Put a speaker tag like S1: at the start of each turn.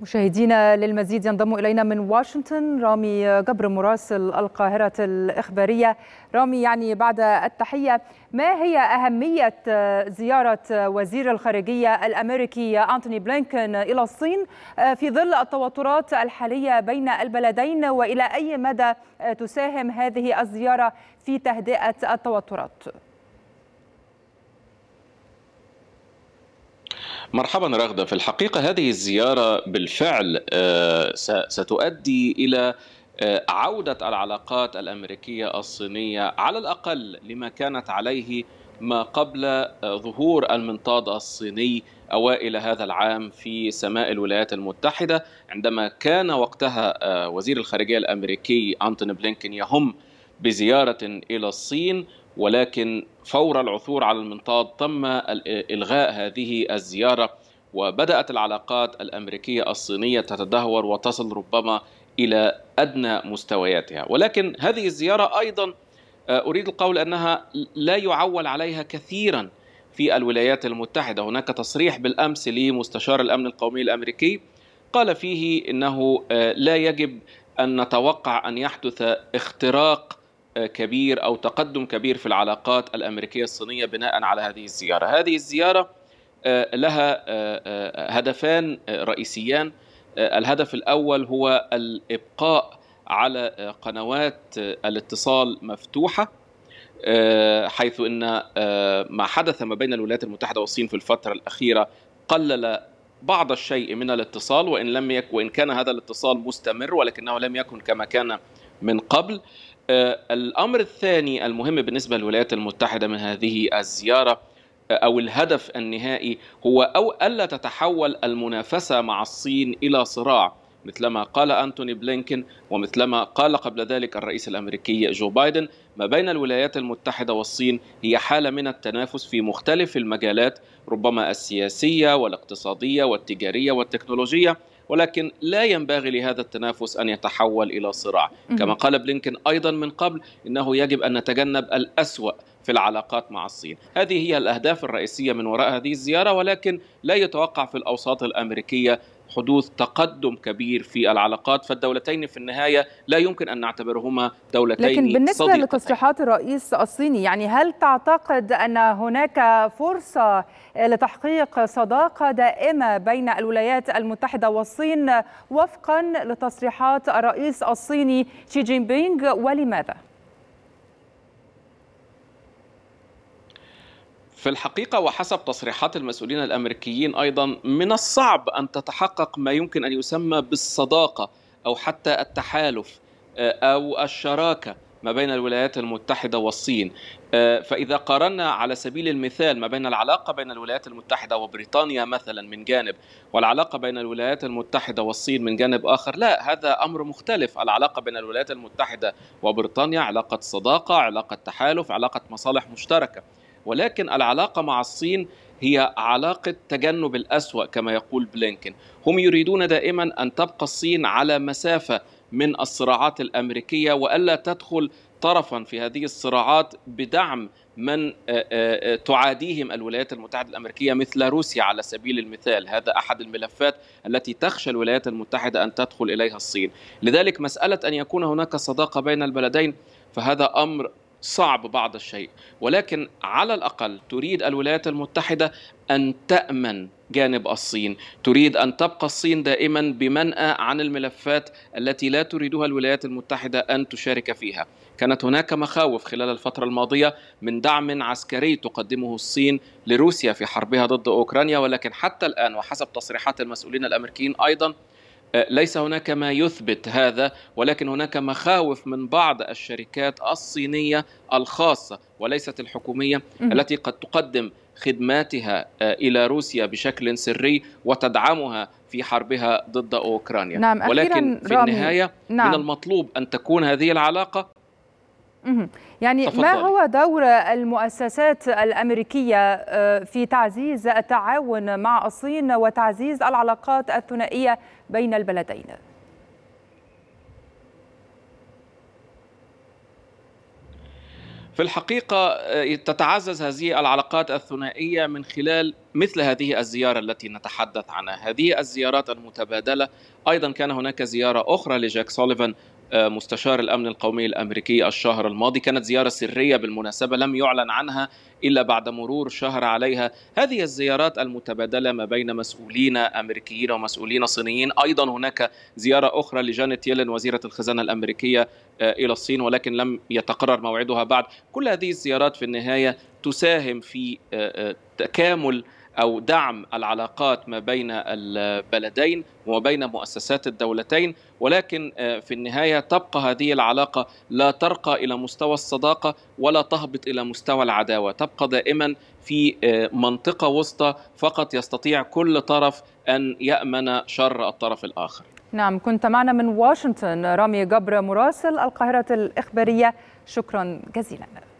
S1: مشاهدينا للمزيد ينضم الينا من واشنطن رامي جبر مراسل القاهره الاخباريه رامي يعني بعد التحيه ما هي اهميه زياره وزير الخارجيه الامريكي انتوني بلينكن الى الصين في ظل التوترات الحاليه بين البلدين والى اي مدى تساهم هذه الزياره في تهدئه التوترات
S2: مرحبا رغدة في الحقيقة هذه الزيارة بالفعل آه، ستؤدي إلى آه، عودة العلاقات الأمريكية الصينية على الأقل لما كانت عليه ما قبل آه، ظهور المنطاد الصيني اوائل هذا العام في سماء الولايات المتحده عندما كان وقتها وزير الخارجيه الامريكي انتوني بلينكن يهم بزياره الى الصين ولكن فور العثور على المنطاد تم إلغاء هذه الزيارة وبدأت العلاقات الأمريكية الصينية تتدهور وتصل ربما إلى أدنى مستوياتها ولكن هذه الزيارة أيضا آه، أريد القول أنها لا يعول عليها كثيرا في الولايات المتحدة هناك تصريح بالأمس لمستشار الأمن القومي الأمريكي قال فيه انه آه، لا يجب ان نتوقع ان يحدث اختراق كبير او تقدم كبير في العلاقات الامريكيه الصينيه بناء على هذه الزياره. هذه الزياره آه، لها آه، آه، هدفان رئيسيان الهدف الاول هو الابقاء على قنوات الاتصال مفتوحه حيث ان ما حدث ما بين الولايات المتحده والصين في الفتره الاخيره قلل بعض الشيء من الاتصال وان لم يك وان كان هذا الاتصال مستمر ولكنه لم يكن كما كان من قبل آه، الامر الثاني المهم بالنسبه للولايات المتحده من هذه الزياره آه، او الهدف النهائي هو او الا تتحول المنافسه مع الصين الى صراع مثلما قال أنتوني بلينكن ومثلما قال قبل ذلك الرئيس الأمريكي جو بايدن ما بين الولايات المتحدة والصين هي حالة من التنافس في مختلف المجالات ربما السياسية والاقتصادية والتجارية والتكنولوجية ولكن لا ينبغي لهذا التنافس أن يتحول إلى صراع كما قال بلينكن أيضا من قبل إنه يجب أن نتجنب الأسوأ في العلاقات مع الصين هذه هي الأهداف الرئيسية من وراء هذه الزيارة ولكن لا يتوقع في الأوساط الأمريكية حدوث تقدم كبير في العلاقات فالدولتين في النهايه لا يمكن ان نعتبرهما دولتين لكن بالنسبه صديقتين. لتصريحات
S1: الرئيس الصيني يعني هل تعتقد ان هناك فرصه لتحقيق صداقه دائمه بين الولايات المتحده والصين وفقا لتصريحات الرئيس الصيني شي جين بينغ ولماذا؟
S2: في الحقيقة وحسب تصريحات المسؤولين الأمريكيين أيضا من الصعب أن تتحقق ما يمكن أن يسمى بالصداقة أو حتى التحالف آه، أو الشراكة ما بين الولايات المتحدة والصين آه، فإذا قارنا على سبيل المثال ما بين العلاقة بين الولايات المتحدة وبريطانيا مثلا من جانب والعلاقة بين الولايات المتحدة والصين من جانب آخر لا هذا أمر مختلف العلاقة بين الولايات المتحدة وبريطانيا علاقة صداقة علاقة تحالف علاقة مصالح مشتركة ولكن العلاقه مع الصين هي علاقه تجنب الاسوا كما يقول بلينكن هم يريدون دائما ان تبقى الصين على مسافه من الصراعات الامريكيه والا تدخل طرفا في هذه الصراعات بدعم من آه، آه، آه، تعاديهم الولايات المتحده الامريكيه مثل روسيا على سبيل المثال، هذا احد الملفات التي تخشى الولايات المتحده ان تدخل اليها الصين، لذلك مساله ان يكون هناك صداقه بين البلدين فهذا امر صعب بعض الشيء ولكن على الاقل تريد الولايات المتحده ان تامن جانب الصين تريد ان تبقى الصين دائما بمنأى عن الملفات التي لا تريدها الولايات المتحده ان تشارك فيها كانت هناك مخاوف خلال الفتره الماضيه من دعم عسكري تقدمه الصين لروسيا في حربها ضد اوكرانيا ولكن حتى الان وحسب تصريحات المسؤولين الامريكيين ايضا أه، ليس هناك ما يثبت هذا ولكن هناك مخاوف من بعض الشركات الصينيه الخاصه وليست الحكوميه التي قد تقدم خدماتها أه، الى روسيا بشكل سري وتدعمها في حربها ضد اوكرانيا نعم ولكن في النهايه نعم. من المطلوب ان تكون هذه العلاقه
S1: يعني تفضل. ما هو دور المؤسسات الأمريكية آه، في تعزيز التعاون مع الصين وتعزيز العلاقات الثنائية بين البلدين؟
S2: في الحقيقة آه، تتعزز هذه العلاقات الثنائية من خلال مثل هذه الزيارة التي نتحدث عنها هذه الزيارات المتبادلة أيضا كان هناك زيارة أخرى لجاك سوليفان مستشار الامن القومي الامريكي الشهر الماضي كانت زياره سريه بالمناسبه لم يعلن عنها الا بعد مرور شهر عليها هذه الزيارات المتبادله ما بين مسؤولين امريكيين ومسؤولين صينيين ايضا هناك زياره اخرى لجانيت يلين وزيره الخزانه الامريكيه آه، الى الصين ولكن لم يتقرر موعدها بعد كل هذه الزيارات في النهايه تساهم في آه، آه، تكامل او دعم العلاقات ما بين البلدين وبين مؤسسات الدولتين ولكن آه، في النهايه تبقى هذه العلاقه لا ترقى الى مستوى الصداقه ولا تهبط الى مستوى العداوه تبقى دائما في آه، منطقه وسطى فقط يستطيع كل طرف ان يامن شر الطرف الاخر
S1: نعم كنت معنا من واشنطن رامي جبر مراسل القاهره الاخباريه شكرا جزيلا